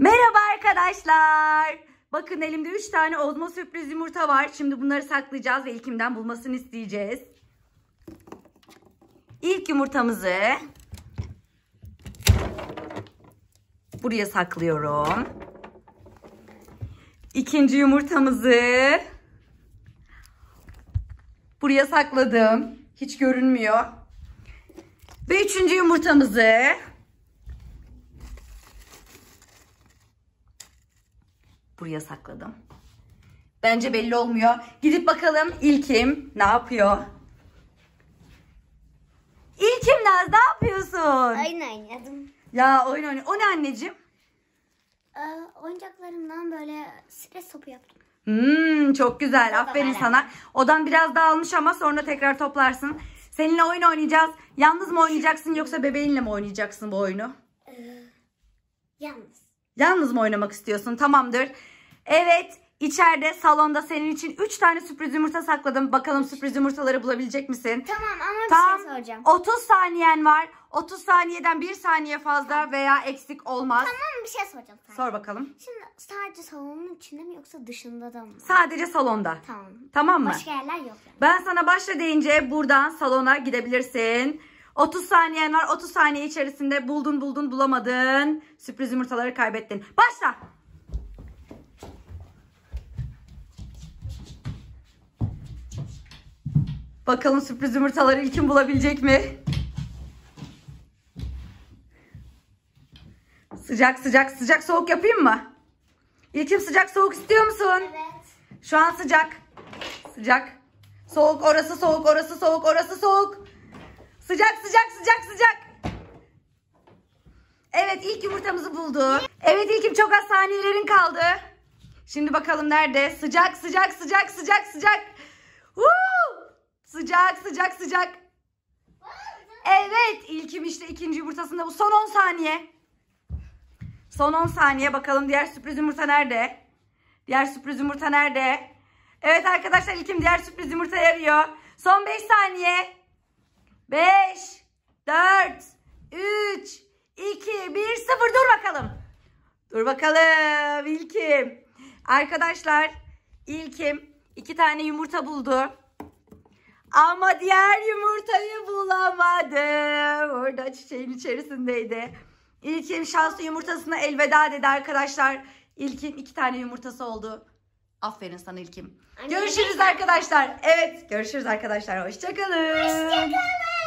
Merhaba arkadaşlar. Bakın elimde 3 tane ozma sürpriz yumurta var. Şimdi bunları saklayacağız ve ilkimden bulmasını isteyeceğiz. İlk yumurtamızı buraya saklıyorum. İkinci yumurtamızı buraya sakladım. Hiç görünmüyor. Ve üçüncü yumurtamızı buraya sakladım. Bence belli olmuyor. Gidip bakalım ilkim ne yapıyor? İlkim Naz ne yapıyorsun? Oyun oynadım. Ya oyun oynadım. O ne anneciğim? Ee, oyuncaklarımdan böyle stres topu yaptım. Hmm, çok güzel. Aferin sana. Odan biraz dağılmış ama sonra tekrar toplarsın. Seninle oyun oynayacağız. Yalnız mı oynayacaksın yoksa bebeğinle mi oynayacaksın bu oyunu? Ee, yalnız. Yalnız mı oynamak istiyorsun? Tamamdır. Evet içeride, salonda senin için 3 tane sürpriz yumurta sakladım. Bakalım sürpriz yumurtaları bulabilecek misin? Tamam ama Tam bir şey soracağım. 30 saniyen var. 30 saniyeden 1 saniye fazla tamam. veya eksik olmaz. Tamam bir şey soracağım. Sana. Sor bakalım. Şimdi sadece salonun içinde mi yoksa dışında da mı? Sadece salonda. Tamam. Tamam mı? Başka yerler yok yani. Ben sana başla deyince buradan salona gidebilirsin. 30 saniyen var. 30 saniye içerisinde buldun buldun bulamadın. Sürpriz yumurtaları kaybettin. Başla. Bakalım sürpriz yumurtaları ilkin bulabilecek mi? Sıcak sıcak sıcak soğuk yapayım mı? İlkim sıcak soğuk istiyor musun? Evet. Şu an sıcak. Sıcak. Soğuk orası soğuk orası soğuk orası soğuk. Sıcak sıcak sıcak sıcak. Evet ilk yumurtamızı buldu. Evet ilkim çok az saniyelerin kaldı. Şimdi bakalım nerede? Sıcak sıcak sıcak sıcak sıcak. Woo! Sıcak sıcak sıcak. Evet ilkim işte ikinci yumurtasında bu. Son 10 saniye. Son 10 saniye bakalım diğer sürpriz yumurta nerede? Diğer sürpriz yumurta nerede? Evet arkadaşlar ilkim diğer sürpriz yumurta yarıyor. Son 5 saniye. 5, 4, 3, 2, 1, 0. Dur bakalım. Dur bakalım İlkim. Arkadaşlar ilkim iki tane yumurta buldu. Ama diğer yumurtayı bulamadı. Orada çiçeğin içerisindeydi. İlkim şanslı yumurtasına elveda dedi arkadaşlar. İlkim iki tane yumurtası oldu. Aferin sana İlkim. görüşürüz arkadaşlar. Evet görüşürüz arkadaşlar. Hoşçakalın. Hoşçakalın.